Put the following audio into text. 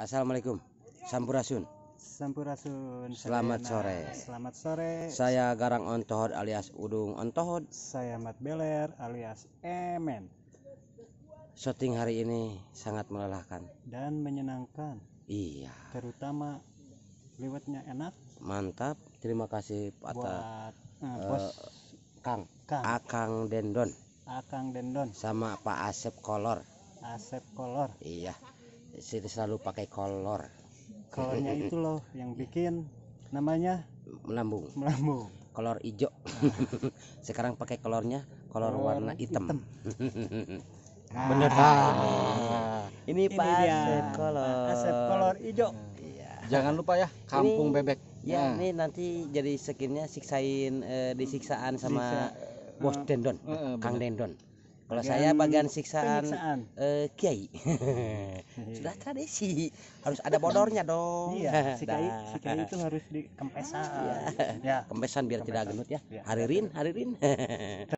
Assalamualaikum. Sampurasun. Sampurasun. Selamat sore. Selamat sore. Saya Garang Ontohod alias Udung Ontohod. Saya Mat Beler alias Emen. Shooting hari ini sangat melelahkan dan menyenangkan. Iya. Terutama liwetnya enak. Mantap. Terima kasih Pak Buat, uh, bos uh, Kang. Kang. Akang Dendon. Akang Dendon. Sama Pak Asep Kolor. Asep Kolor. Iya selalu pakai kolor kolornya itu loh yang bikin namanya melambung melambung kolor hijau sekarang pakai kolornya kolor, warna hitam, hitam. ah, bener ah. ini, ini pak asep kolor asep kolor hijau iya. jangan lupa ya kampung ini, bebek ya nah. ini nanti jadi skinnya siksain eh, disiksaan sama Siksa, bos uh, dendon uh, uh, kang bener. dendon kalau saya bagian siksaan, penyiksaan. Uh, kiai. Sudah tradisi. Harus ada bodornya dong. Iya, si kiai, si kiai itu harus dikempesan. Ya, ya. kempesan biar kempesan. tidak genut ya. ya. Haririn, haririn.